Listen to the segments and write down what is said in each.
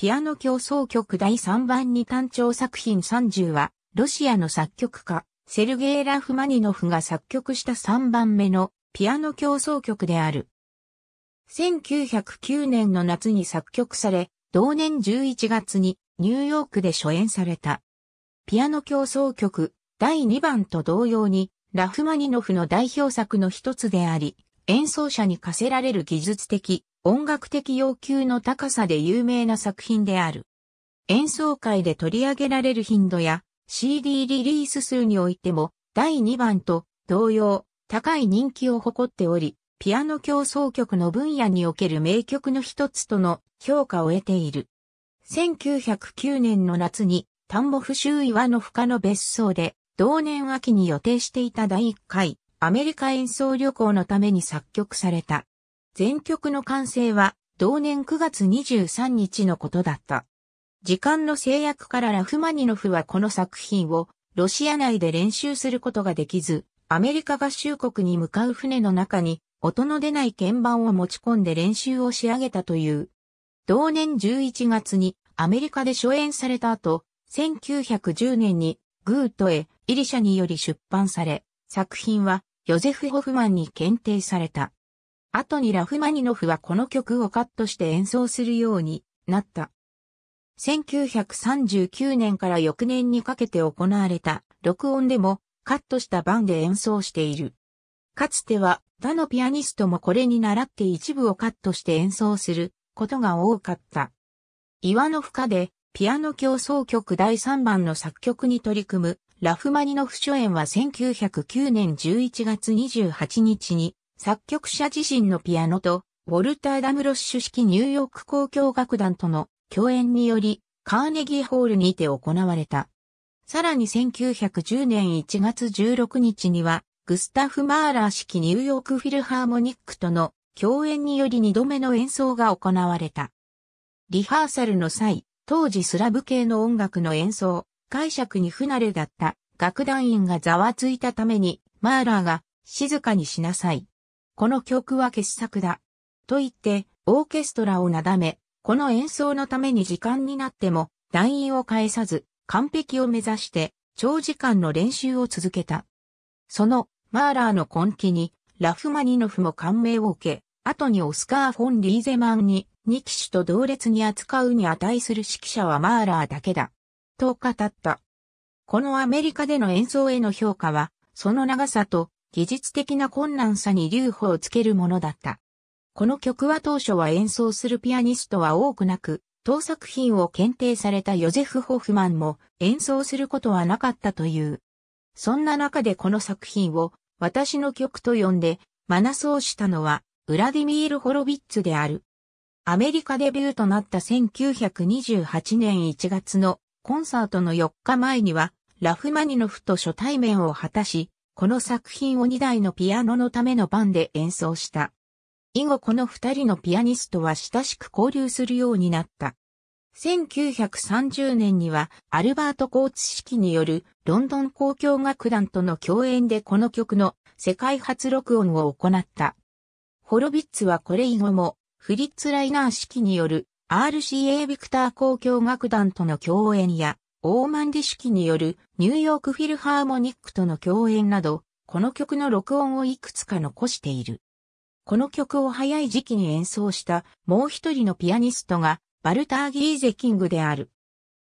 ピアノ競争曲第3番に単調作品30は、ロシアの作曲家、セルゲイ・ラフマニノフが作曲した3番目のピアノ競争曲である。1909年の夏に作曲され、同年11月にニューヨークで初演された。ピアノ競争曲第2番と同様に、ラフマニノフの代表作の一つであり、演奏者に課せられる技術的、音楽的要求の高さで有名な作品である。演奏会で取り上げられる頻度や CD リリース数においても第2番と同様高い人気を誇っており、ピアノ競争曲の分野における名曲の一つとの評価を得ている。1909年の夏に丹母不周岩の深の別荘で同年秋に予定していた第1回アメリカ演奏旅行のために作曲された。全曲の完成は同年9月23日のことだった。時間の制約からラフマニノフはこの作品をロシア内で練習することができず、アメリカ合衆国に向かう船の中に音の出ない鍵盤を持ち込んで練習を仕上げたという。同年11月にアメリカで初演された後、1910年にグートへイリシャにより出版され、作品はヨゼフ・ホフマンに検定された。後にラフマニノフはこの曲をカットして演奏するようになった。1939年から翌年にかけて行われた録音でもカットした版で演奏している。かつては他のピアニストもこれに習って一部をカットして演奏することが多かった。岩の深でピアノ競争曲第3番の作曲に取り組むラフマニノフ初演は1909年11月28日に作曲者自身のピアノと、ウォルター・ダムロッシュ式ニューヨーク交響楽団との共演により、カーネギーホールにて行われた。さらに1910年1月16日には、グスタフ・マーラー式ニューヨークフィルハーモニックとの共演により2度目の演奏が行われた。リハーサルの際、当時スラブ系の音楽の演奏、解釈に不慣れだった楽団員がざわついたために、マーラーが静かにしなさい。この曲は傑作だ。と言って、オーケストラをなだめ、この演奏のために時間になっても、団員を返さず、完璧を目指して、長時間の練習を続けた。その、マーラーの根気に、ラフマニノフも感銘を受け、後にオスカー・フォン・リーゼマンに、二騎手と同列に扱うに値する指揮者はマーラーだけだ。と語った。このアメリカでの演奏への評価は、その長さと技術的な困難さに留保をつけるものだった。この曲は当初は演奏するピアニストは多くなく、当作品を検定されたヨゼフ・ホフマンも演奏することはなかったという。そんな中でこの作品を私の曲と呼んで、マナスをしたのは、ウラディミール・ホロビッツである。アメリカデビューとなった1928年1月のコンサートの4日前には、ラフマニノフと初対面を果たし、この作品を2台のピアノのためのバンで演奏した。以後この2人のピアニストは親しく交流するようになった。1930年にはアルバート・コーツ式によるロンドン交響楽団との共演でこの曲の世界初録音を行った。ホロビッツはこれ以後もフリッツ・ライナー式による RCA ビクター交響楽団との共演やオーマンディ式によるニューヨークフィルハーモニックとの共演など、この曲の録音をいくつか残している。この曲を早い時期に演奏したもう一人のピアニストがバルター・ギーゼキングである。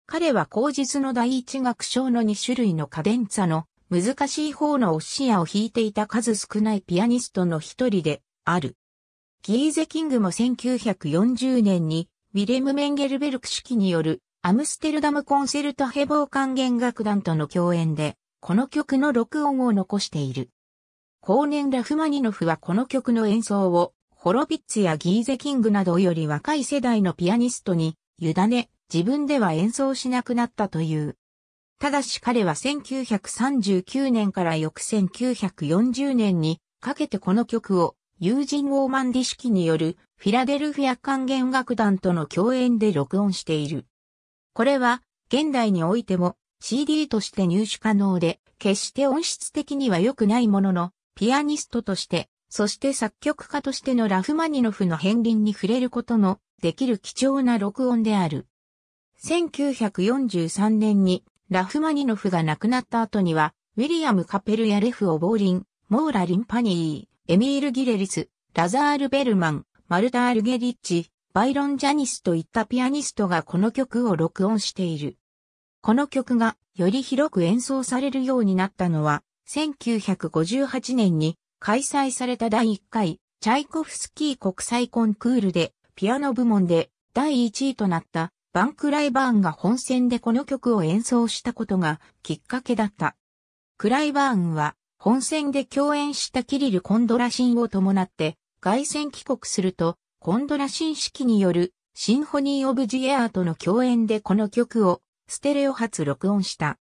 彼は後日の第一楽章の2種類のカデンツァの難しい方のオッシアを弾いていた数少ないピアニストの一人である。ギーゼキングも1940年にウィレム・メンゲルベルク式によるアムステルダムコンセルトヘボー管弦楽団との共演で、この曲の録音を残している。後年ラフマニノフはこの曲の演奏を、ホロビッツやギーゼキングなどより若い世代のピアニストに、委ね、自分では演奏しなくなったという。ただし彼は1939年から翌1940年にかけてこの曲を友人オーマンディ式によるフィラデルフィア管弦楽団との共演で録音している。これは、現代においても CD として入手可能で、決して音質的には良くないものの、ピアニストとして、そして作曲家としてのラフマニノフの片鱗に触れることのできる貴重な録音である。1943年にラフマニノフが亡くなった後には、ウィリアム・カペルやレフ・オボーリン、モーラ・リンパニー、エミール・ギレリス、ラザール・ベルマン、マルタール・ゲリッチ、バイロン・ジャニスといったピアニストがこの曲を録音している。この曲がより広く演奏されるようになったのは、1958年に開催された第1回チャイコフスキー国際コンクールでピアノ部門で第1位となったバンクライバーンが本戦でこの曲を演奏したことがきっかけだった。クライバーンは本戦で共演したキリル・コンドラシンを伴って外戦帰国するとコンドラシン式によるシンフォニー・オブ・ジ・エアーとの共演でこの曲をステレオ発録音した。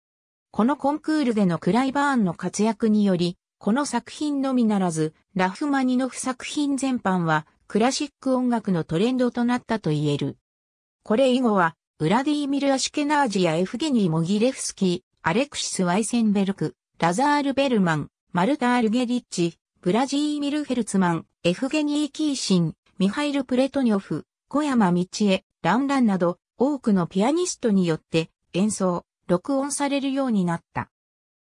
このコンクールでのクライバーンの活躍により、この作品のみならず、ラフマニノフ作品全般はクラシック音楽のトレンドとなったと言える。これ以後は、ウラディーミル・アシュケナージやエフゲニー・モギレフスキー、アレクシス・ワイセンベルク、ラザール・ベルマン、マルタ・アルゲリッチ、ブラジーミル・フェルツマン、エフゲニー・キーシン、ミハイル・プレトニョフ、小山道恵、ランランなど多くのピアニストによって演奏、録音されるようになった。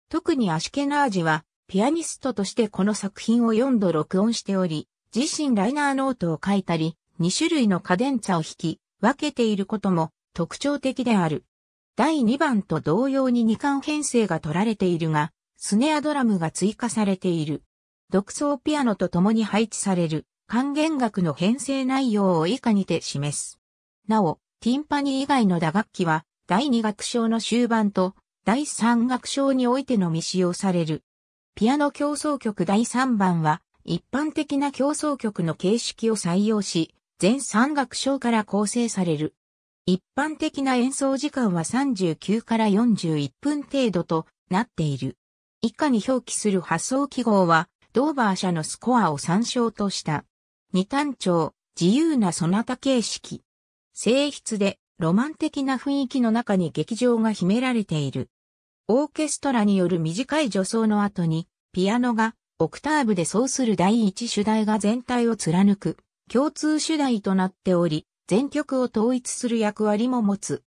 特にアシュケナージはピアニストとしてこの作品を4度録音しており、自身ライナーノートを書いたり、2種類のカデンツァを弾き、分けていることも特徴的である。第2番と同様に2巻編成が取られているが、スネアドラムが追加されている。独奏ピアノと共に配置される。還元額の編成内容を以下にて示す。なお、ティンパニー以外の打楽器は、第2楽章の終盤と、第3楽章においてのみ使用される。ピアノ競争曲第3番は、一般的な競争曲の形式を採用し、全3楽章から構成される。一般的な演奏時間は39から41分程度となっている。以下に表記する発想記号は、ドーバー社のスコアを参照とした。二単調、自由なそなた形式。静筆でロマン的な雰囲気の中に劇場が秘められている。オーケストラによる短い助走の後に、ピアノがオクターブでそうする第一主題が全体を貫く、共通主題となっており、全曲を統一する役割も持つ。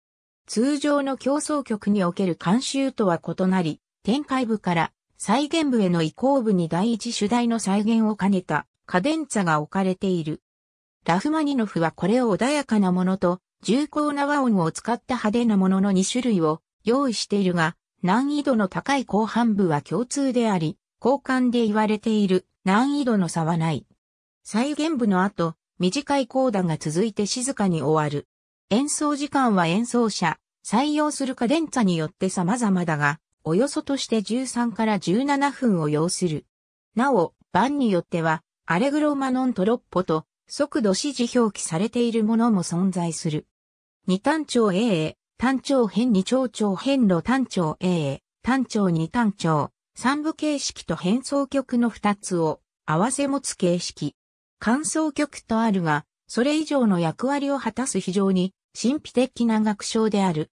通常の競争曲における監修とは異なり、展開部から再現部への移行部に第一主題の再現を兼ねたカデンツァが置かれている。ラフマニノフはこれを穏やかなものと、重厚な和音を使った派手なものの2種類を用意しているが、難易度の高い後半部は共通であり、交換で言われている難易度の差はない。再現部の後、短い講談が続いて静かに終わる。演奏時間は演奏者、採用するカデンツァによって様々だが、およそとして13から17分を要する。なお、番によっては、アレグロマノントロッポと速度指示表記されているものも存在する。二単調 AA、単調変二長調変路単調 AA、単調二単調、三部形式と変奏曲の二つを合わせ持つ形式。間奏曲とあるが、それ以上の役割を果たす非常に神秘的な楽章である。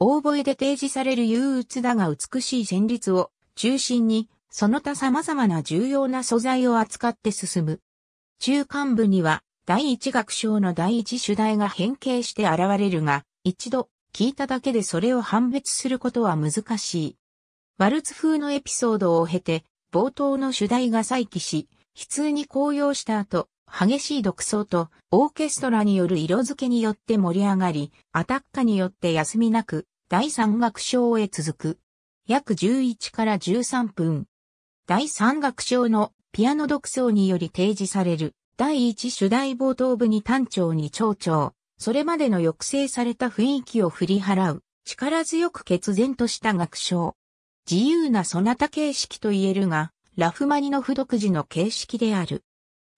応募で提示される憂鬱だが美しい旋律を中心にその他様々な重要な素材を扱って進む。中間部には、第一楽章の第一主題が変形して現れるが、一度、聞いただけでそれを判別することは難しい。ワルツ風のエピソードを経て、冒頭の主題が再起し、悲痛に高揚した後、激しい独奏とオーケストラによる色付けによって盛り上がり、アタッカによって休みなく第三楽章へ続く。約11から13分、第3楽章のピアノ独奏により提示される第1主題冒頭部に単調に長調、それまでの抑制された雰囲気を振り払う、力強く決然とした楽章。自由なソナタ形式と言えるが、ラフマニノフ独自の形式である。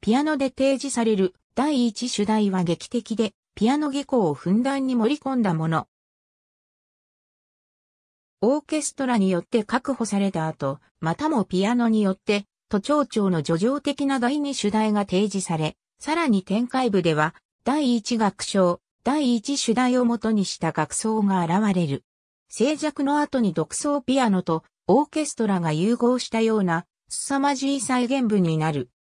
ピアノで提示される第1主題は劇的で、ピアノ下校をふんだんに盛り込んだもの。オーケストラによって確保された後、またもピアノによって、都庁長の叙情的な題に主題が提示され、さらに展開部では、第一楽章、第一主題をもとにした楽奏が現れる。静寂の後に独奏ピアノとオーケストラが融合したような、凄まじい再現部になる。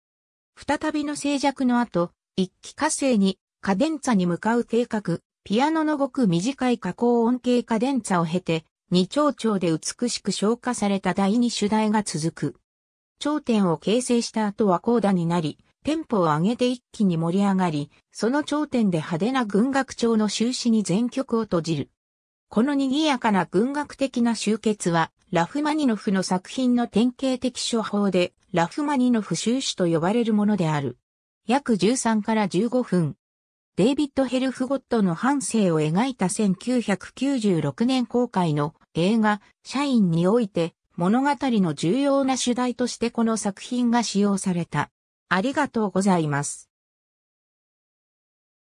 再びの静寂の後、一気火星に、カデンツァに向かう計画、ピアノのごく短い加工音形カデンツァを経て、二丁丁で美しく消化された第二主題が続く。頂点を形成した後は高打になり、テンポを上げて一気に盛り上がり、その頂点で派手な軍楽調の終始に全曲を閉じる。この賑やかな軍楽的な集結は、ラフマニノフの作品の典型的処方で、ラフマニノフ終始と呼ばれるものである。約13から15分、デイビッド・ヘルフゴットの半生を描いた1996年公開の映画、社員において、物語の重要な主題としてこの作品が使用された。ありがとうございます。